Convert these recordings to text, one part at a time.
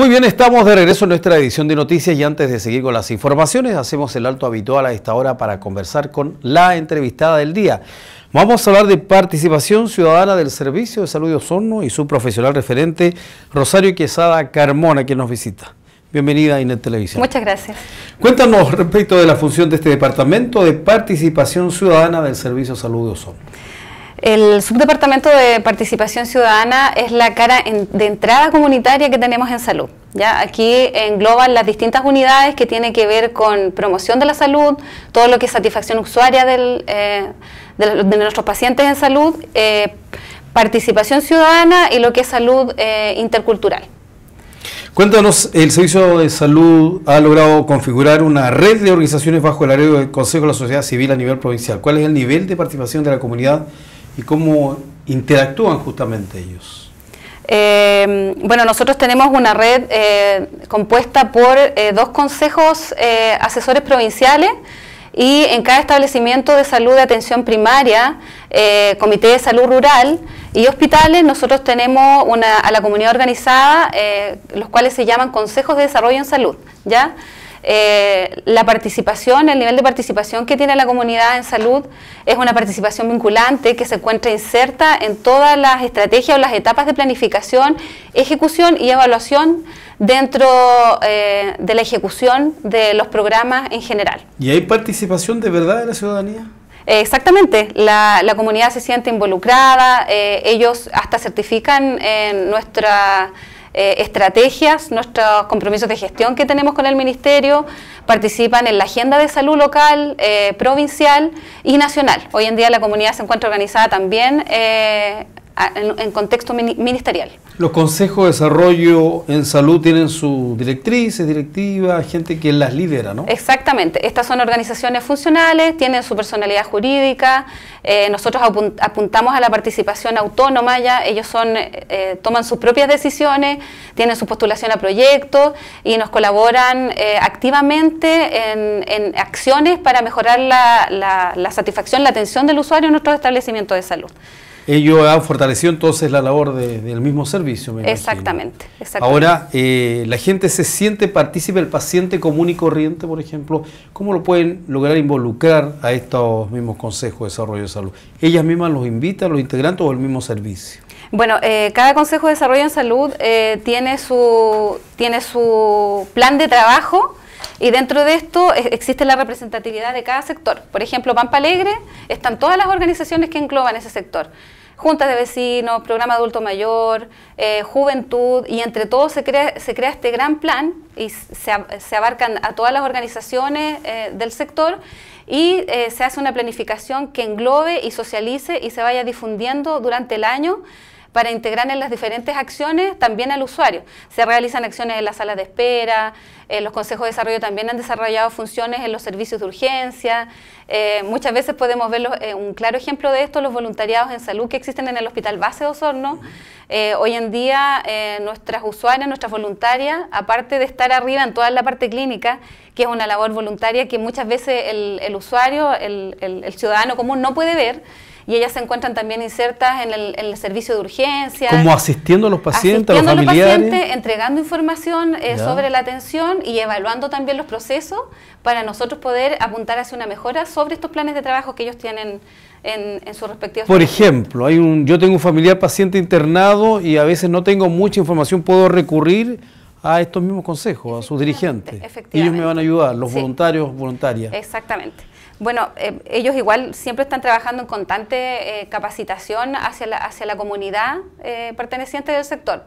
Muy bien, estamos de regreso en nuestra edición de noticias y antes de seguir con las informaciones, hacemos el alto habitual a esta hora para conversar con la entrevistada del día. Vamos a hablar de participación ciudadana del Servicio de Salud de Osorno y su profesional referente, Rosario Quesada Carmona, quien nos visita. Bienvenida a Inet Televisión. Muchas gracias. Cuéntanos respecto de la función de este Departamento de Participación Ciudadana del Servicio de Salud de Osorno. El subdepartamento de participación ciudadana es la cara de entrada comunitaria que tenemos en salud. ¿ya? Aquí engloban las distintas unidades que tienen que ver con promoción de la salud, todo lo que es satisfacción usuaria eh, de, nuestros pacientes en salud, eh, participación ciudadana y lo que es salud eh, intercultural. Cuéntanos, el Servicio de Salud ha logrado configurar una red de organizaciones bajo el área del Consejo de la Sociedad Civil a nivel provincial. ¿Cuál es el nivel de participación de la comunidad y cómo interactúan justamente ellos. Em, bueno, nosotros tenemos una red eh, compuesta por eh, dos consejos eh, asesores provinciales y en cada establecimiento de salud de atención primaria, comité de salud rural y hospitales, nosotros tenemos a la comunidad organizada, los cuales se llaman consejos de desarrollo en salud, ¿ya?, eh, la participación, el nivel de participación que tiene la comunidad en salud es una participación vinculante que se encuentra inserta en todas las estrategias o las etapas de planificación, ejecución y evaluación dentro eh, de la ejecución de los programas en general. ¿Y hay participación de verdad de la ciudadanía? Exactamente, la, comunidad se siente involucrada, eh, ellos hasta certifican en nuestra eh, estrategias, nuestros compromisos de gestión que tenemos con el Ministerio, participan en la agenda de salud local, eh, provincial y nacional. Hoy en día la comunidad se encuentra organizada también eh, en, contexto ministerial. Los consejos de desarrollo en salud tienen sus directrices, directivas, gente que las lidera, ¿no? Exactamente. Estas son organizaciones funcionales, tienen su personalidad jurídica. Eh, nosotros apuntamos a la participación autónoma, ya ellos son, eh, eh, toman sus propias decisiones, tienen su postulación a proyectos y nos colaboran activamente en, acciones para mejorar la, la satisfacción, la atención del usuario en nuestros establecimientos de salud. Ellos han fortalecido entonces la labor del mismo servicio. exactamente, Ahora, eh, ¿la gente se siente partícipe, el paciente común y corriente, por ejemplo? ¿Cómo lo pueden lograr involucrar a estos mismos consejos de desarrollo de salud? ¿Ellas mismas los invitan, los integrantes o el mismo servicio? Bueno, eh, cada Consejo de Desarrollo en Salud eh, tiene, su, tiene su plan de trabajo y dentro de esto existe la representatividad de cada sector. Por ejemplo, Pampa Alegre están todas las organizaciones que engloban ese sector juntas de vecinos, programa adulto mayor, eh, juventud, y entre todos se crea, se crea este gran plan y se, abarcan a todas las organizaciones eh, del sector y eh, se hace una planificación que englobe y socialice y se vaya difundiendo durante el año para integrar en las diferentes acciones también al usuario. Se realizan acciones en las salas de espera, los consejos de desarrollo también han desarrollado funciones en los servicios de urgencia. Eh, muchas veces podemos ver eh, un claro ejemplo de esto, los voluntariados en salud que existen en el Hospital Base de Osorno. Eh, hoy en día nuestras usuarias, nuestras voluntarias, aparte de estar arriba en toda la parte clínica, que es una labor voluntaria que muchas veces el, usuario, el ciudadano común no puede ver, y ellas se encuentran también insertas en el, servicio de urgencia. Como asistiendo a los pacientes, a los familiares. A pacientes, entregando información eh, sobre la atención y evaluando también los procesos para nosotros poder apuntar hacia una mejora sobre estos planes de trabajo que ellos tienen en, sus respectivos. Por ejemplo, hay un, yo tengo un familiar paciente internado y a veces no tengo mucha información, puedo recurrir a estos mismos consejos, a sus dirigentes. Y ellos me van a ayudar, los voluntarios, voluntarias. Exactamente. Bueno, eh, ellos igual siempre están trabajando en constante eh, capacitación hacia la, hacia la comunidad eh, perteneciente del sector.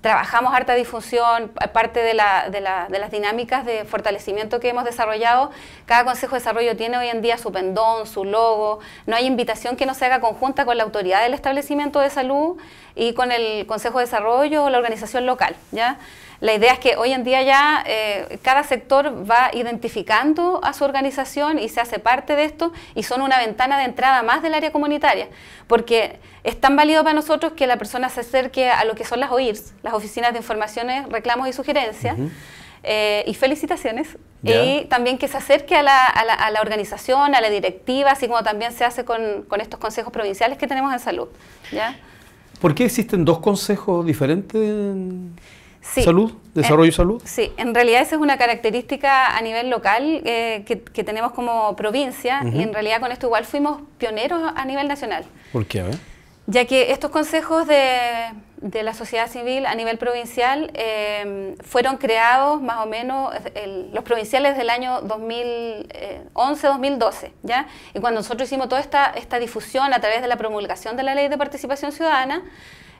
Trabajamos harta difusión, parte de, de, las dinámicas de fortalecimiento que hemos desarrollado. Cada Consejo de Desarrollo tiene hoy en día su pendón, su logo. No hay invitación que no se haga conjunta con la autoridad del establecimiento de salud y con el Consejo de Desarrollo o la organización local. ¿ya? La idea es que hoy en día ya eh, cada sector va identificando a su organización y se hace parte de esto y son una ventana de entrada más del área comunitaria, porque es tan válido para nosotros que la persona se acerque a lo que son las OIRS, las Oficinas de Informaciones, Reclamos y Sugerencias. Eh, y felicitaciones. Y también que se acerque a la, organización, a la directiva, así como también se hace con, estos consejos provinciales que tenemos en salud. ¿ya? ¿Por qué existen dos consejos diferentes? Sí. Salud, desarrollo y salud. Sí, en realidad esa es una característica a nivel local eh, que, tenemos como provincia y en realidad con esto igual fuimos pioneros a nivel nacional. ¿Por qué? Ya que estos consejos de, la sociedad civil a nivel provincial em, fueron creados más o menos los provinciales del año 2011-2012, ¿ya? Y cuando nosotros hicimos toda esta, esta difusión a través de la promulgación de la Ley de Participación Ciudadana,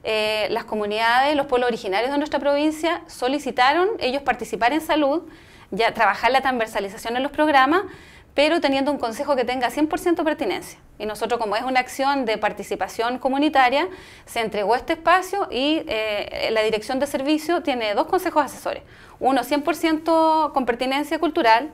eh, las comunidades, los pueblos originarios de nuestra provincia solicitaron ellos participar en salud, ya trabajar la transversalización en los programas, pero teniendo un consejo que tenga 100% pertinencia. Y nosotros, como es una acción de participación comunitaria, se entregó este espacio y eh, la dirección de servicio tiene dos consejos asesores. Uno 100% con pertinencia cultural,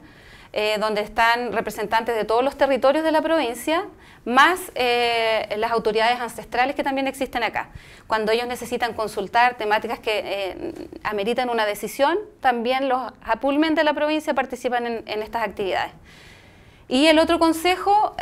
eh, donde están representantes de todos los territorios de la provincia, más eh, las autoridades ancestrales que también existen acá. Cuando ellos necesitan consultar temáticas que eh, ameritan una decisión, también los apulmen de la provincia participan en estas actividades. Y el otro consejo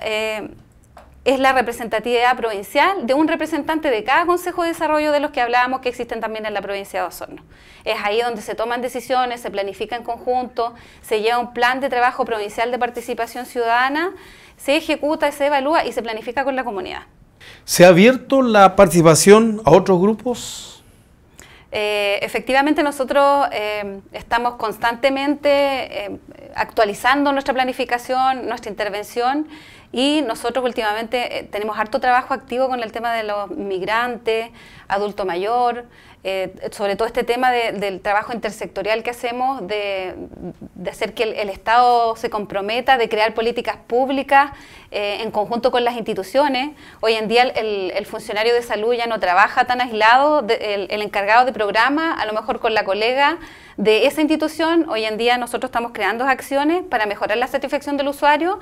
es la representatividad provincial de un representante de cada Consejo de Desarrollo de los que hablábamos que existen también en la provincia de Osorno. Es ahí donde se toman decisiones, se planifica en conjunto, se lleva un plan de trabajo provincial de participación ciudadana, se ejecuta, se evalúa y se planifica con la comunidad. ¿Se ha abierto la participación a otros grupos? Eh, efectivamente, nosotros eh, estamos constantemente eh, actualizando nuestra planificación, nuestra intervención y nosotros últimamente tenemos harto trabajo activo con el tema de los migrantes, adulto mayor, eh, sobre todo este tema del trabajo intersectorial que hacemos, de, hacer que el, Estado se comprometa, de crear políticas públicas eh, en conjunto con las instituciones. Hoy en día el, funcionario de salud ya no trabaja tan aislado, el encargado de programa, a lo mejor con la colega, de esa institución, hoy en día nosotros estamos creando acciones para mejorar la satisfacción del usuario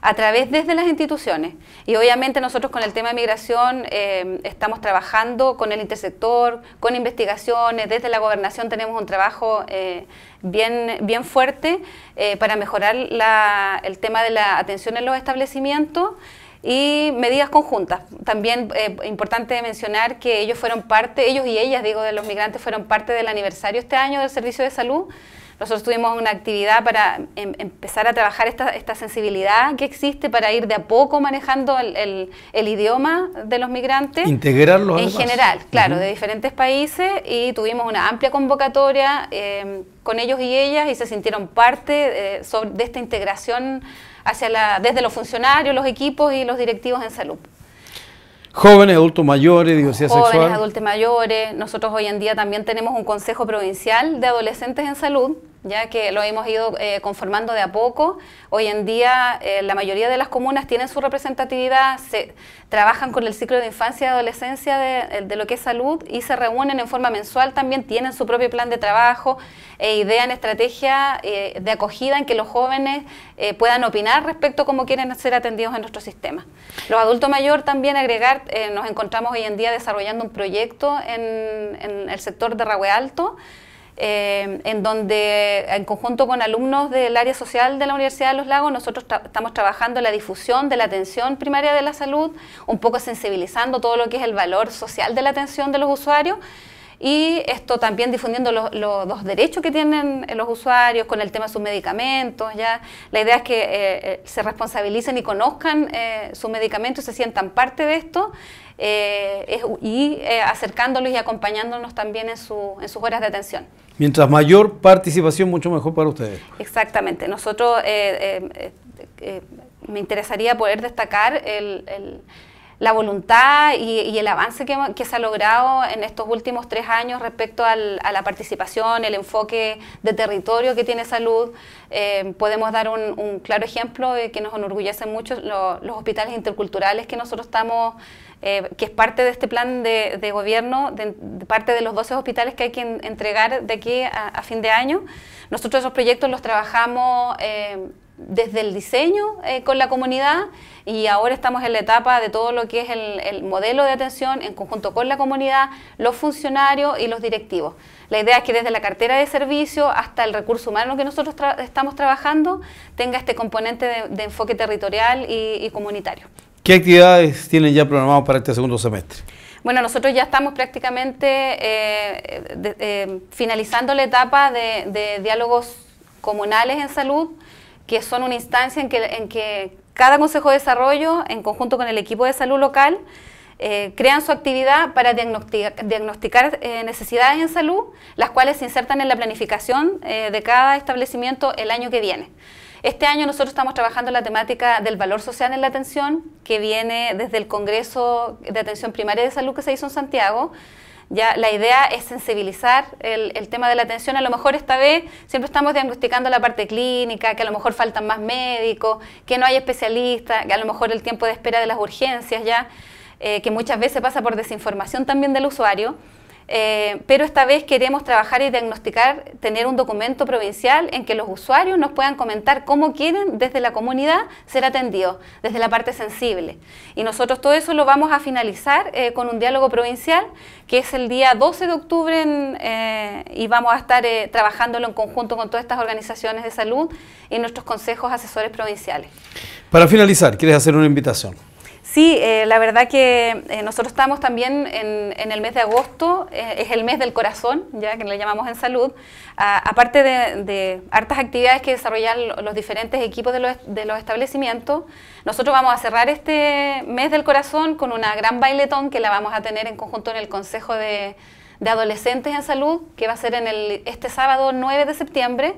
a través desde las instituciones. Y obviamente nosotros con el tema de migración eh, estamos trabajando con el intersector, con investigaciones, desde la gobernación tenemos un trabajo eh, bien, bien fuerte eh, para mejorar el tema de la atención en los establecimientos y medidas conjuntas. También es eh, importante mencionar que ellos fueron parte, ellos y ellas, digo, de los migrantes fueron parte del aniversario este año del Servicio de Salud nosotros tuvimos una actividad para em, empezar a trabajar esta, sensibilidad que existe para ir de a poco manejando el, idioma de los migrantes. Integrarlos. En general, claro, de diferentes países y tuvimos una amplia convocatoria em, con ellos y ellas y se sintieron parte eh, de esta integración hacia la, desde los funcionarios, los equipos y los directivos en salud. Jóvenes, adultos mayores, diversidad Jóvenes, sexual. Jóvenes, adultos mayores. Nosotros hoy en día también tenemos un Consejo Provincial de Adolescentes en Salud, ya que lo hemos ido eh, conformando de a poco. Hoy en día eh, la mayoría de las comunas tienen su representatividad, se trabajan con el ciclo de infancia y adolescencia de, eh, lo que es salud y se reúnen en forma mensual también, tienen su propio plan de trabajo e idean estrategias de acogida en que los jóvenes puedan opinar respecto a cómo quieren ser atendidos en nuestro sistema. Los adultos mayores también agregar, nos encontramos hoy en día desarrollando un proyecto en, en el sector de Ragüe Alto, eh, en donde en conjunto con alumnos del área social de la Universidad de los Lagos, nosotros estamos trabajando la difusión de la atención primaria de la salud, un poco sensibilizando todo lo que es el valor social de la atención de los usuarios y esto también difundiendo los los derechos que tienen eh, los usuarios con el tema de sus medicamentos. ya La idea es que eh, eh, se responsabilicen y conozcan eh, sus medicamentos y se sientan parte de esto. y acercándolos y acompañándonos también en, su, en sus horas de atención. Mientras mayor participación, mucho mejor para ustedes. Exactamente. Nosotros me interesaría poder destacar el la voluntad y, el avance que, se ha logrado en estos últimos tres años respecto a la participación, el enfoque de territorio que tiene salud. Eh, podemos dar un, claro ejemplo que nos enorgullece mucho los hospitales interculturales que nosotros estamos eh, que es parte de este plan de, gobierno, de, parte de los 12 hospitales que hay que entregar de aquí a, fin de año. Nosotros esos proyectos los trabajamos eh, desde el diseño eh, con la comunidad y ahora estamos en la etapa de todo lo que es el, modelo de atención en conjunto con la comunidad, los funcionarios y los directivos. La idea es que desde la cartera de servicio hasta el recurso humano que nosotros estamos trabajando tenga este componente de, enfoque territorial y comunitario. ¿Qué actividades tienen ya programadas para este segundo semestre? Bueno, nosotros ya estamos prácticamente eh, eh, finalizando la etapa de, diálogos comunales en salud, que son una instancia en que cada Consejo de Desarrollo, en conjunto con el equipo de salud local, eh, crean su actividad para diagnosticar, eh, necesidades en salud, las cuales se insertan en la planificación eh, de cada establecimiento el año que viene. Este año nosotros estamos trabajando la temática del valor social en la atención, que viene desde el Congreso de Atención Primaria de Salud que se hizo en Santiago. Ya, la idea es sensibilizar el, el, tema de la atención. A lo mejor esta vez siempre estamos diagnosticando la parte clínica, que a lo mejor faltan más médicos, que no hay especialistas, que a lo mejor el tiempo de espera de las urgencias ya. Eh, que muchas veces pasa por desinformación también del usuario. Eh, pero esta vez queremos trabajar y diagnosticar, tener un documento provincial en que los usuarios nos puedan comentar cómo quieren desde la comunidad ser atendidos, desde la parte sensible. Y nosotros todo eso lo vamos a finalizar eh, con un diálogo provincial, que es el día 12 de octubre y vamos a estar trabajándolo en conjunto con todas estas organizaciones de salud y nuestros consejos asesores provinciales. Para finalizar, ¿quieres hacer una invitación? Sí, eh, la verdad que eh, nosotros estamos también en, el mes de agosto, eh, es el mes del corazón, ya que le llamamos en salud, aparte de, hartas actividades que desarrollan los diferentes equipos de los, establecimientos, nosotros vamos a cerrar este mes del corazón con una gran bailetón que la vamos a tener en conjunto en el Consejo de, Adolescentes en Salud, que va a ser en el, este sábado 9 de septiembre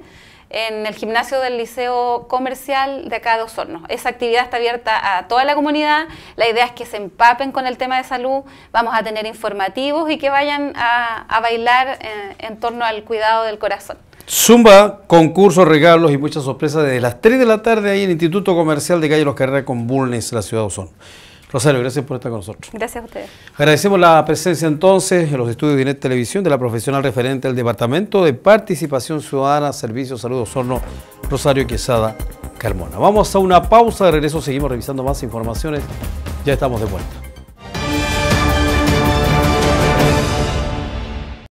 en el gimnasio del Liceo Comercial de acá de Osorno. Esa actividad está abierta a toda la comunidad. La idea es que se empapen con el tema de salud. Vamos a tener informativos y que vayan a, bailar eh, en torno al cuidado del corazón. Zumba, concursos, regalos y muchas sorpresas desde las 3 de la tarde ahí en el Instituto Comercial de Calle Los Carreras con Bulnes, la ciudad de Osorno. Rosario, gracias por estar con nosotros. Gracias a ustedes. Agradecemos la presencia entonces en los estudios de Inet Televisión de la profesional referente al Departamento de Participación Ciudadana, Servicios, Saludos Horno, Rosario Quesada Carmona. Vamos a una pausa, de regreso seguimos revisando más informaciones. Ya estamos de vuelta.